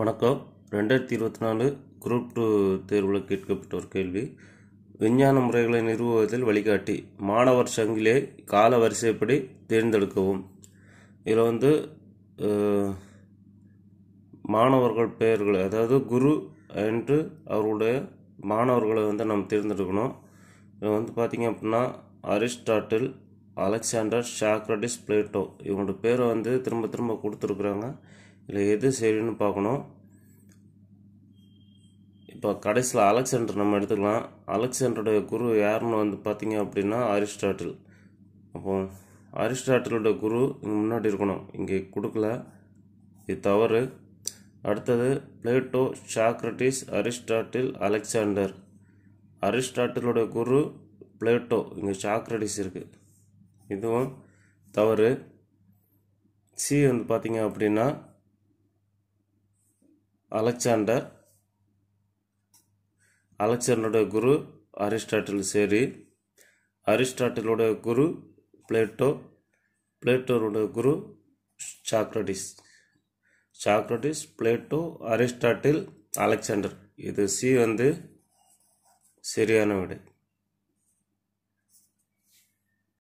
வணக்கம் ரெண்டாயிரத்தி இருபத்தி நாலு குரூப் டூ தேர்வில் கேட்கப்பட்ட ஒரு கேள்வி விஞ்ஞான முறைகளை நிறுவுவதில் வழிகாட்டி மாணவர் சங்கிலே கால வரிசைப்படி தேர்ந்தெடுக்கவும் இதில் வந்து மாணவர்கள் பெயர்கள் அதாவது குரு என்று அவருடைய மாணவர்களை வந்து நம்ம தேர்ந்தெடுக்கணும் இதில் வந்து பார்த்திங்க அப்படின்னா அரிஸ்டாட்டில் அலெக்சாண்டர் ஷாக்ரடிஸ் பிளேட்டோ இவங்களோட பேரை வந்து திரும்ப திரும்ப கொடுத்துருக்குறாங்க இதில் எது சரின்னு பார்க்கணும் இப்போ கடைசியில் அலெக்சாண்டர் நம்ம எடுத்துக்கலாம் அலெக்சாண்டருடைய குரு யாருன்னு வந்து பார்த்தீங்க அப்படின்னா அரிஸ்டாட்டில் அப்போ அரிஸ்டாட்டிலோட குரு இங்கே முன்னாடி இருக்கணும் இங்கே கொடுக்கல இது தவறு அடுத்தது பிளேட்டோ சாக்ரட்டிஸ் அரிஸ்டாட்டில் அலெக்சாண்டர் அரிஸ்டாட்டிலோட குரு பிளேட்டோ இங்கே சாக்ரட்டிஸ் இருக்குது இதுவும் தவறு சி வந்து பார்த்தீங்க அப்படின்னா அலெக்சாண்டர் அலெக்சாண்டரோட குரு அரிஸ்டாட்டில் சரி அரிஸ்டாட்டிலுடைய குரு பிளேட்டோ பிளேட்டோரோட குரு Socrates Socrates Plato Aristotle Alexander இது சி வந்து சரியான விடை